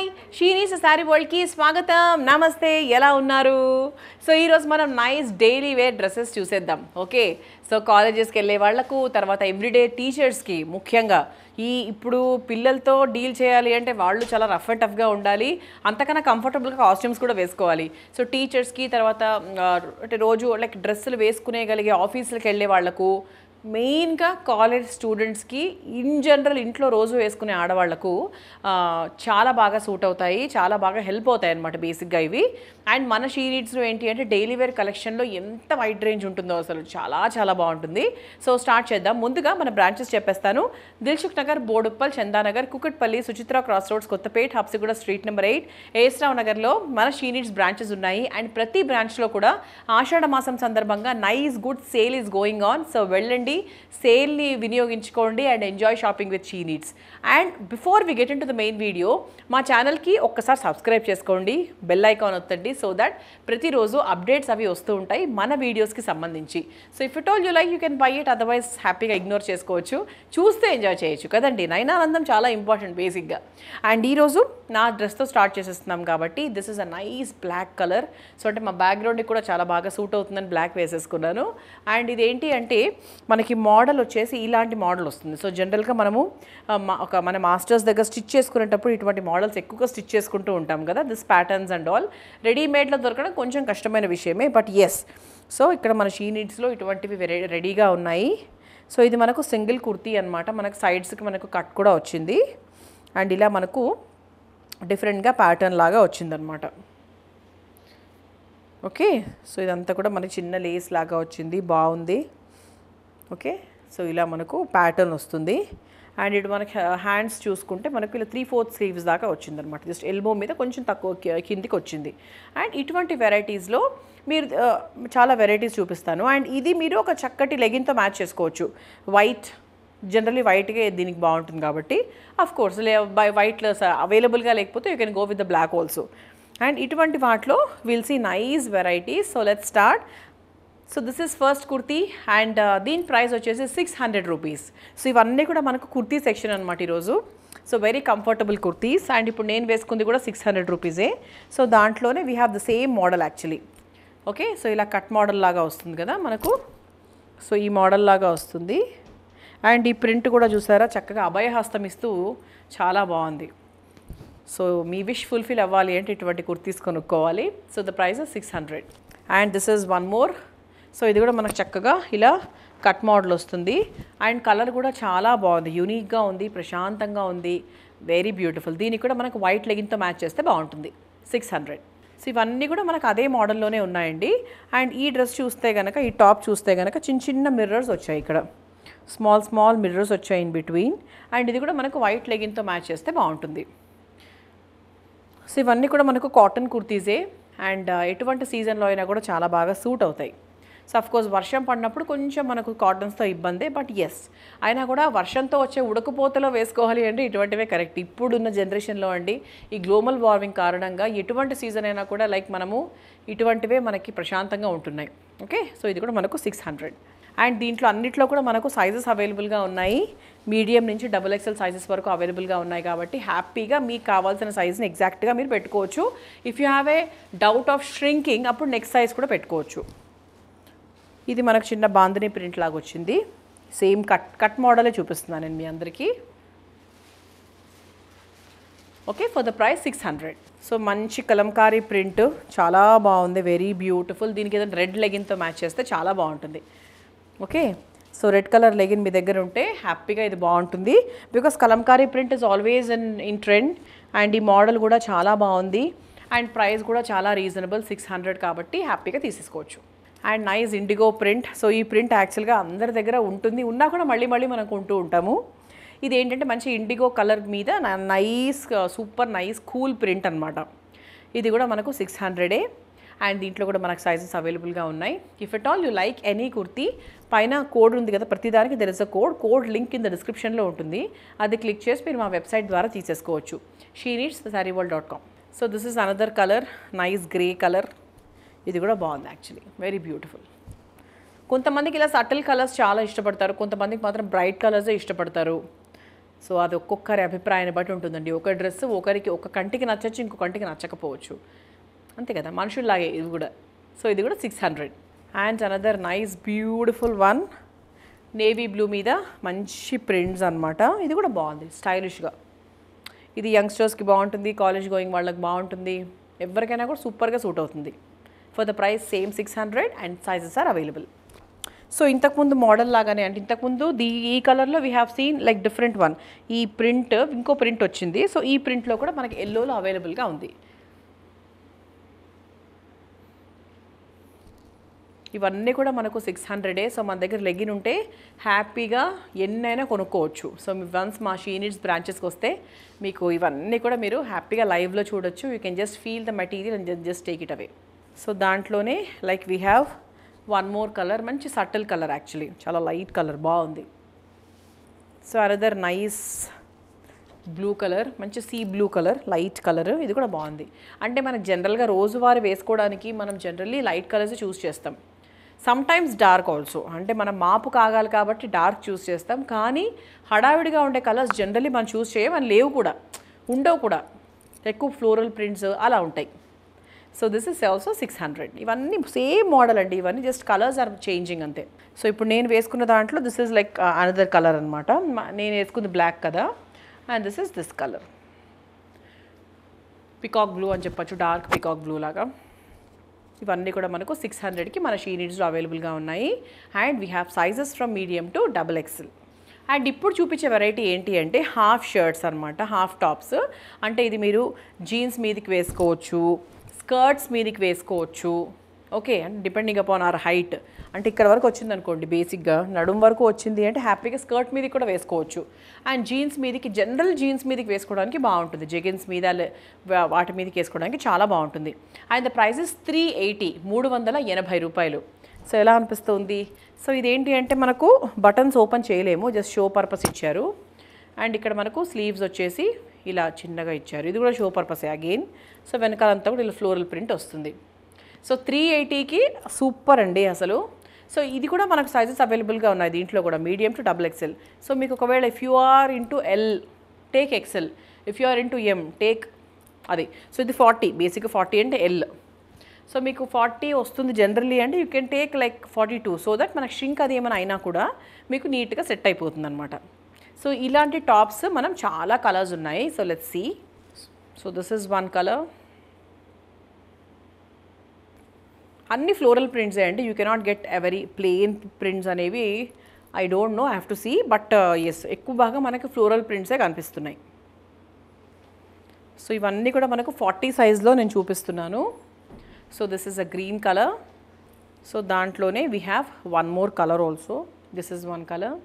hi షీనీస్ sari వరల్డ్కి స్వాగతం నమస్తే ఎలా ఉన్నారు సో ఈరోజు మనం నైస్ డైలీ వేర్ డ్రెస్సెస్ చూసేద్దాం ఓకే సో కాలేజెస్కి వెళ్ళే వాళ్లకు తర్వాత ఎవ్రీడే టీచర్స్కి ముఖ్యంగా ఈ ఇప్పుడు పిల్లలతో డీల్ చేయాలి అంటే వాళ్ళు చాలా రఫ్ అండ్ టఫ్గా ఉండాలి అంతకన్నా కంఫర్టబుల్గా కాస్ట్యూమ్స్ కూడా వేసుకోవాలి సో టీచర్స్కి తర్వాత అంటే రోజు లైక్ డ్రెస్సులు వేసుకునేగలిగే ఆఫీసులకు వెళ్ళే వాళ్లకు మెయిన్గా కాలేజ్ స్టూడెంట్స్కి ఇన్ జనరల్ ఇంట్లో రోజు వేసుకునే ఆడవాళ్లకు చాలా బాగా సూట్ అవుతాయి చాలా బాగా హెల్ప్ అవుతాయి అనమాట బేసిక్గా ఇవి అండ్ మన షీ ఏంటి అంటే డైలీ వేర్ కలెక్షన్లో ఎంత వైడ్ రేంజ్ ఉంటుందో అసలు చాలా చాలా బాగుంటుంది సో స్టార్ట్ చేద్దాం ముందుగా మన బ్రాంచెస్ చెప్పేస్తాను Dilsukh Nagar Boduppal Chandanagar Kukatpally Suchitra cross roads Kothapet Habsiguda street number eight A S Rao నగర్లో మన షీనీడ్స్ బ్రాంచెస్ ఉన్నాయి అండ్ ప్రతి బ్రాంచ్లో కూడా ఆషాఢ మాసం సందర్భంగా nice good sale is going on so వెళ్ళండి చేయండి సేల్ని వినియోగించుకోండి and enjoy shopping with she needs and before we get into the main video వీడియో మా ఛానల్కి ఒక్కసారి సబ్స్క్రైబ్ చేసుకోండి బెల్ ఐకాన్ వస్తండి సో దట్ ప్రతిరోజు అప్డేట్స్ అవి వస్తూ ఉంటాయి మన వీడియోస్కి సంబంధించి so if it all you like you can buy it otherwise హ్యాపీగా ఇగ్నోర్ చేసుకోవచ్చు చూస్తే ఎంజాయ్ చేయొచ్చు కదండి నయనానందం చాలా ఇంపార్టెంట్ బేసిక్గా అండ్ ఈరోజు నా డ్రెస్తో స్టార్ట్ చేసేస్తున్నాం కాబట్టి this is a nice black colour so అంటే మా బ్యాక్గ్రౌండ్కి కూడా చాలా బాగా సూట్ అవుతుందని బ్లాక్ వేసేసుకున్నాను అండ్ ఇదేంటి అంటే మన మనకి మోడల్ వచ్చేసి ఇలాంటి మోడల్ వస్తుంది సో జనరల్గా మనము ఒక మన మాస్టర్స్ దగ్గర స్టిచ్ చేసుకునేటప్పుడు ఇటువంటి మోడల్స్ ఎక్కువగా స్టిచ్ చేసుకుంటూ ఉంటాం కదా దిస్ ప్యాటర్న్స్ అండ్ ఆల్ రెడీమేడ్లో దొరకడం కొంచెం కష్టమైన విషయమే బట్ ఎస్ సో ఇక్కడ మన షీనిట్స్లో నీడ్స్లో ఇటువంటివి రెడీగా ఉన్నాయి సో ఇది మనకు సింగిల్ కుర్తీ అనమాట మనకు సైడ్స్కి మనకు కట్ కూడా వచ్చింది అండ్ ఇలా మనకు డిఫరెంట్గా ప్యాటర్న్ లాగా వచ్చిందనమాట ఓకే సో ఇదంతా కూడా మనకి చిన్న లేస్ లాగా వచ్చింది బాగుంది ఓకే సో ఇలా మనకు ప్యాటర్న్ వస్తుంది అండ్ ఇటు మనకి హ్యాండ్స్ చూసుకుంటే మనకు ఇలా త్రీ ఫోర్త్ స్లీవ్స్ దాకా వచ్చింది అనమాట జస్ట్ ఎల్బో మీద కొంచెం తక్కువ కిందికి వచ్చింది అండ్ ఇటువంటి వెరైటీస్లో మీరు చాలా వెరైటీస్ చూపిస్తాను అండ్ ఇది మీరు ఒక చక్కటి లెగిన్తో మ్యాచ్ చేసుకోవచ్చు వైట్ జనరలీ వైట్గా దీనికి బాగుంటుంది కాబట్టి అఫ్ కోర్స్ లే బై వైట్లో అవైలబుల్గా లేకపోతే you can go with the black also and ఇటువంటి వాటిలో will see nice varieties so let start so this is first kurti and దీని ప్రైస్ వచ్చేసి సిక్స్ హండ్రెడ్ రూపీస్ సో ఇవన్నీ కూడా మనకు కుర్తీ సెక్షన్ అనమాట ఈరోజు so very comfortable kurtis and ఇప్పుడు నేను వేసుకుంది కూడా సిక్స్ హండ్రెడ్ రూపీసే సో దాంట్లోనే we have the same model actually okay so ఇలా కట్ మోడల్ లాగా వస్తుంది కదా మనకు సో ఈ మోడల్ లాగా వస్తుంది అండ్ ఈ ప్రింట్ కూడా చూసారా చక్కగా అభయహస్తం ఇస్తూ చాలా బాగుంది సో మీ విష్ ఫుల్ఫిల్ అవ్వాలి అంటే ఇటువంటి కుర్తీస్ కొనుక్కోవాలి so the price six hundred and this is one more so ఇది కూడా మనకు చక్కగా ఇలా కట్ మోడల్ వస్తుంది అండ్ కలర్ కూడా చాలా బాగుంది యూనిక్గా ఉంది ప్రశాంతంగా ఉంది వెరీ బ్యూటిఫుల్ దీనికి కూడా మనకు వైట్ లెగిన్తో మ్యాచ్ చేస్తే బాగుంటుంది సిక్స్ హండ్రెడ్ సో ఇవన్నీ కూడా మనకు అదే మోడల్లోనే ఉన్నాయండి అండ్ ఈ డ్రెస్ చూస్తే కనుక ఈ టాప్ చూస్తే కనుక చిన్న చిన్న మిర్రర్స్ వచ్చాయి ఇక్కడ స్మాల్ స్మాల్ మిర్రర్స్ వచ్చాయి ఇన్ బిట్వీన్ అండ్ ఇది కూడా మనకు వైట్ లెగిన్తో మ్యాచ్ చేస్తే బాగుంటుంది సో ఇవన్నీ కూడా మనకు కాటన్ కుర్తీసే అండ్ ఎటువంటి సీజన్లో అయినా కూడా చాలా బాగా సూట్ అవుతాయి సఫ్కోర్స్ వర్షం పడినప్పుడు కొంచెం మనకు కాటన్స్తో ఇబ్బందే బట్ ఎస్ అయినా కూడా వర్షంతో వచ్చే ఉడకపోతలో వేసుకోవాలి అంటే ఇటువంటివే కరెక్ట్ ఇప్పుడున్న జనరేషన్లో అండి ఈ గ్లోబల్ వార్మింగ్ కారణంగా ఎటువంటి సీజన్ అయినా కూడా లైక్ మనము ఇటువంటివే మనకి ప్రశాంతంగా ఉంటున్నాయి ఓకే సో ఇది కూడా మనకు సిక్స్ హండ్రెడ్ అండ్ దీంట్లో అన్నిట్లో కూడా మనకు సైజెస్ అవైలబుల్గా ఉన్నాయి మీడియం నుంచి డబుల్ ఎక్సెల్ సైజెస్ వరకు అవైలబుల్గా ఉన్నాయి కాబట్టి హ్యాపీగా మీకు కావాల్సిన సైజ్ని ఎగ్జాక్ట్గా మీరు పెట్టుకోవచ్చు if you have a doubt of shrinking అప్పుడు నెక్స్ట్ సైజ్ కూడా పెట్టుకోవచ్చు ఇది మనకు చిన్న బాంధని ప్రింట్ లాగా వచ్చింది సేమ్ కట్ కట్ మోడలే చూపిస్తున్నాను నేను మీ అందరికీ okay for the price six hundred so మంచి కలంకారీ ప్రింట్ చాలా బాగుంది వెరీ బ్యూటిఫుల్ దీనికి ఏదైనా రెడ్ లెగిన్తో మ్యాచ్ చేస్తే చాలా బాగుంటుంది okay so red colour legging మీ దగ్గర ఉంటే హ్యాపీగా ఇది బాగుంటుంది because Kalamkari print is always in in trend and ఈ మోడల్ కూడా చాలా బాగుంది అండ్ ప్రైస్ కూడా చాలా రీజనబుల్ సిక్స్ హండ్రెడ్ కాబట్టి హ్యాపీగా తీసేసుకోవచ్చు and nice indigo print so ఈ ప్రింట్ యాక్చువల్గా అందరి దగ్గర ఉంటుంది ఉన్నా కూడా మళ్ళీ మళ్ళీ మనం కొంటూ ఉంటాము ఇది ఏంటంటే మంచి ఇండిగో కలర్ మీద nice super nice cool print అనమాట ఇది కూడా మనకు సిక్స్ హండ్రెడే అండ్ దీంట్లో కూడా మనకు సైజెస్ అవైలబుల్గా ఉన్నాయి if at all you like any kurti పైన కోడ్ ఉంది కదా ప్రతిదానికి there is a code code link కింద డిస్క్రిప్షన్లో ఉంటుంది అది క్లిక్ చేసి మీరు మా వెబ్సైట్ ద్వారా తీసేసుకోవచ్చు she needs dot com so this is another colour nice grey colour ఇది కూడా బాగుంది యాక్చువల్లీ వెరీ బ్యూటిఫుల్ కొంతమందికి ఇలా సటిల్ కలర్స్ చాలా ఇష్టపడతారు కొంతమందికి మాత్రం బ్రైట్ కలర్సే ఇష్టపడతారు సో అది ఒక్కొక్కరి అభిప్రాయాన్ని బట్టి ఉంటుందండి ఒక డ్రెస్ ఒకరికి ఒక కంటికి నచ్చచ్చు ఇంకో కంటికి నచ్చకపోవచ్చు అంతే కదా మనుషుల్లాగే ఇది కూడా సో ఇది కూడా six hundred and another nice beautiful one navy blue మీద మంచి ప్రింట్స్ అనమాట ఇది కూడా బాగుంది స్టైలిష్గా ఇది యంగ్స్టర్స్కి బాగుంటుంది కాలేజ్ గోయింగ్ వాళ్ళకి బాగుంటుంది ఎవరికైనా కూడా సూపర్గా సూట్ అవుతుంది for the price same six hundred and sizes are available so ఇంతకుముందు మోడల్ లాగానే అంటే ఇంతకుముందు దీ ఈ కలర్లో we have seen like different one ఈ ప్రింట్ ఇంకో ప్రింట్ వచ్చింది సో ఈ ప్రింట్లో కూడా మనకి ఎల్లోలో అవైలబుల్గా ఉంది ఇవన్నీ కూడా మనకు సిక్స్ హండ్రెడే సో మన దగ్గర లెగిన్ ఉంటే హ్యాపీగా ఎన్నైనా కొనుక్కోవచ్చు సో వన్స్ మా షీనిట్స్ బ్రాంచెస్కి వస్తే మీకు ఇవన్నీ కూడా మీరు హ్యాపీగా లైవ్లో చూడొచ్చు you can just feel the material and just take it away so దాంట్లోనే like we have one more colour మంచి సటిల్ కలర్ యాక్చువల్లీ చాలా లైట్ కలర్ బాగుంది so another nice blue colour మంచి sea blue colour light colour ఇది కూడా బాగుంది అంటే మనకు జనరల్గా రోజువారీ వేసుకోవడానికి మనం జనరల్లీ లైట్ కలర్స్ చూస్ చేస్తాం సమ్టైమ్స్ డార్క్ ఆల్సో అంటే మనం మాపు కాగాలి కాబట్టి డార్క్ చూస్ చేస్తాం కానీ హడావిడిగా ఉండే కలర్స్ జనరల్లీ మనం చూస్ చేయమని లేవు కూడా ఉండవు కూడా ఎక్కువ ఫ్లోరల్ ప్రింట్స్ అలా ఉంటాయి so this is also six hundred ఇవన్నీ సేమ్ మోడల్ అండి ఇవన్నీ జస్ట్ కలర్స్ ఆర్ చేంజింగ్ అంతే సో ఇప్పుడు నేను వేసుకున్న దాంట్లో this is like another colour అనమాట నేను వేసుకుంది బ్లాక్ కదా and this is this colour peacock blue అని చెప్పచ్చు డార్క్ పికాక్ బ్లూ లాగా ఇవన్నీ కూడా మనకు సిక్స్ హండ్రెడ్కి మన షీనిడ్స్లో అవైలబుల్గా ఉన్నాయి and we have sizes from medium to double XL and ఇప్పుడు చూపించే వెరైటీ ఏంటి అంటే హాఫ్ షర్ట్స్ అనమాట హాఫ్ టాప్స్ అంటే ఇది మీరు జీన్స్ మీదకి వేసుకోవచ్చు స్కర్ట్స్ మీదికి వేసుకోవచ్చు okay and depending upon our height అంటే ఇక్కడ వరకు వచ్చింది అనుకోండి బేసిక్గా నడుం వరకు వచ్చింది అంటే హ్యాపీగా స్కర్ట్ మీదకి కూడా వేసుకోవచ్చు అండ్ జీన్స్ మీదకి జనరల్ జీన్స్ మీదకి వేసుకోవడానికి బాగుంటుంది జెగిన్స్ మీద వాటి మీదకి వేసుకోవడానికి చాలా బాగుంటుంది and the prices three eighty మూడు వందల ఎనభై రూపాయలు సో ఎలా అనిపిస్తుంది సో ఇదేంటి అంటే మనకు బటన్స్ ఓపెన్ చేయలేము జస్ట్ షో పర్పస్ ఇచ్చారు అండ్ ఇక్కడ మనకు స్లీవ్స్ వచ్చేసి ఇలా చిన్నగా ఇచ్చారు ఇది కూడా షో పర్పసే అగైన్ సో వెనకాలంతా కూడా ఇలా ఫ్లోరల్ ప్రింట్ వస్తుంది సో త్రీ ఎయిటీకి సూపర్ అండి అసలు సో ఇది కూడా మనకు సైజెస్ అవైలబుల్గా ఉన్నాయి దీంట్లో కూడా medium to double XL so మీకు ఒకవేళ if you are into L take XL if you are are into M take అది సో ఇది ఫార్టీ బేసిక్ ఫార్టీ అంటే ఎల్ సో మీకు ఫార్టీ వస్తుంది జనరల్లీ అంటే you can take like forty two so that మనకు shrink అది ఏమైనా అయినా కూడా మీకు నీట్గా సెట్ అయిపోతుంది అనమాట సో ఇలాంటి టాప్స్ మనం చాలా కలర్స్ ఉన్నాయి so let see so this is one colour అన్ని ఫ్లోరల్ ప్రింట్సే అండి you cannot get every plain prints అనేవి I don't know have to see but yes ఎక్కువ బాగా మనకు ఫ్లోరల్ ప్రింట్సే కనిపిస్తున్నాయి సో ఇవన్నీ కూడా మనకు ఫార్టీ సైజ్లో నేను చూపిస్తున్నాను so this is a green colour so దాంట్లోనే we have one more colour also this is one colour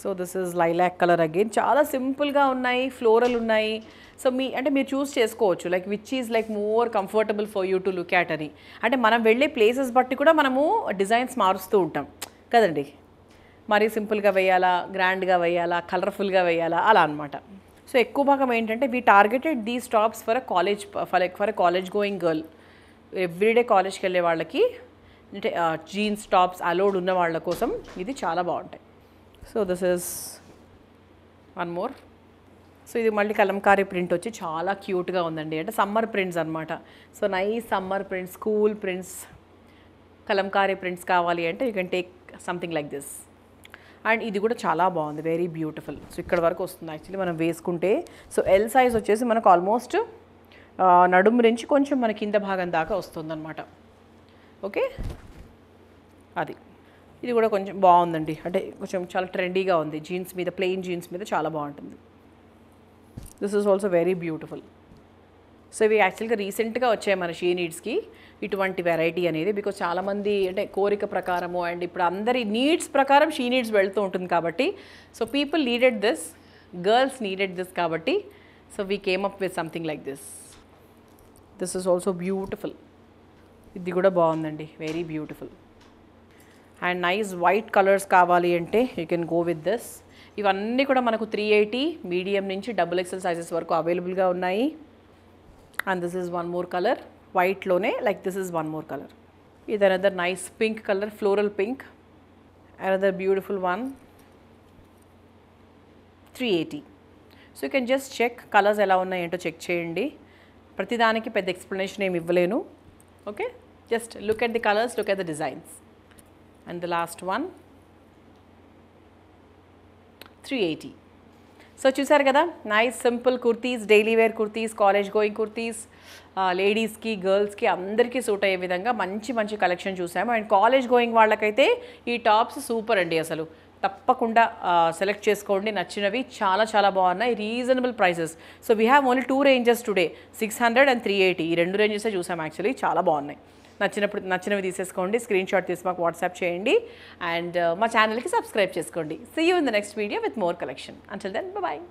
so this is lilac colour again చాలా సింపుల్గా ఉన్నాయి ఫ్లోరల్ ఉన్నాయి సో మీ అంటే మీరు చూస్ చేసుకోవచ్చు like which is like more comfortable for you to look at అని అంటే మనం వెళ్ళే ప్లేసెస్ బట్టి కూడా మనము డిజైన్స్ మారుస్తూ ఉంటాం కదండి మరీ సింపుల్గా వేయాలా గ్రాండ్గా వేయాలా కలర్ఫుల్గా వేయాలా అలా అనమాట సో ఎక్కువ భాగం ఏంటంటే we targeted these tops for a college for like for a college going girl everyday కాలేజ్కి వెళ్ళే వాళ్ళకి అంటే జీన్స్ టాప్స్ అలోడ్ ఉన్న వాళ్ళ కోసం ఇది చాలా బాగుంటాయి so this is one more so ఇది మళ్ళీ కలంకారీ ప్రింట్ వచ్చి చాలా క్యూట్గా ఉందండి అంటే సమ్మర్ ప్రింట్స్ అనమాట so nice summer prints cool prints Kalamkari prints కావాలి అంటే you can take something like this and ఇది కూడా చాలా బాగుంది వెరీ బ్యూటిఫుల్ సో ఇక్కడ వరకు వస్తుంది యాక్చువల్లీ మనం వేసుకుంటే సో ఎల్ సైజ్ వచ్చేసి మనకు ఆల్మోస్ట్ నడుము నుంచి కొంచెం మన కింద భాగం దాకా వస్తుందన్నమాట ఓకే అది ఇది కూడా కొంచెం బాగుందండి అంటే కొంచెం చాలా ట్రెండీగా ఉంది జీన్స్ మీద ప్లెయిన్ జీన్స్ మీద చాలా బాగుంటుంది this is also very beautiful so ఇవి యాక్చువల్గా రీసెంట్గా వచ్చాయి మన షీ నీడ్స్కి ఇటువంటి వెరైటీ అనేది బికాజ్ చాలామంది అంటే కోరిక ప్రకారము అండ్ ఇప్పుడు అందరి నీడ్స్ ప్రకారం షీ నీడ్స్ వెళ్తూ ఉంటుంది కాబట్టి so people needed this girls needed this కాబట్టి so we came up with something like this this is also beautiful ఇది కూడా బాగుందండి very beautiful and nice white colours కావాలి అంటే you can go with this ఇవన్నీ కూడా మనకు త్రీ ఎయిటీ మీడియం నుంచి డబుల్ ఎక్సెల్ సైజెస్ వరకు అవైలబుల్గా ఉన్నాయి and this is one more colour వైట్లోనే like this is one more colour ఇది another nice pink colour floral pink another beautiful one three eighty so you can just check colours ఎలా ఉన్నాయేంటో check చేయండి ప్రతిదానికి పెద్ద ఎక్స్ప్లెనేషన్ ఏమి ఇవ్వలేను okay just look at the colours look at the designs and the last one 380 so చూసారు కదా nice simple kurtis daily wear kurtis college going kurtis లేడీస్కి గర్ల్స్కి అందరికీ సూట్ అయ్యే విధంగా మంచి మంచి కలెక్షన్ చూసాము అండ్ కాలేజ్ గోయింగ్ వాళ్ళకైతే ఈ టాప్స్ సూపర్ అండి అసలు తప్పకుండా సెలెక్ట్ చేసుకోండి నచ్చినవి చాలా చాలా బాగున్నాయి reasonable prices so we have only two ranges today six hundred and three eighty ఈ రెండు రేంజెసే చూసాము యాక్చువల్లీ చాలా బాగున్నాయి నచ్చినప్పుడు నచ్చినవి తీసేసుకోండి స్క్రీన్ షాట్ తీసి మాకు వాట్సాప్ చేయండి అండ్ uh, మా ఛానల్కి సబ్స్క్రైబ్ చేసుకోండి see you in the next video with more collection until then bye